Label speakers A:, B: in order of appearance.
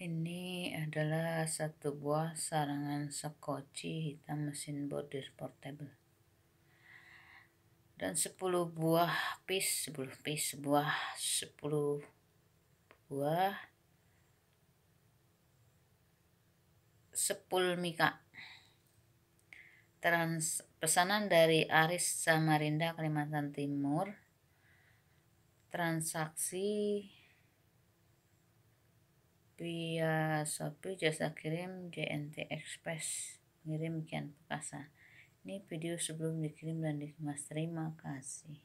A: Ini adalah satu buah sarangan sekoci hitam mesin bordir portable. Dan 10 buah pis, 10 pis, sebuah 10 buah 10 mika. Trans, pesanan dari Aris Samarinda, Kalimantan Timur. Transaksi via Shopee jasa kirim JNT Express pengirim Kian Perkasa ini video sebelum dikirim dan dikemas terima kasih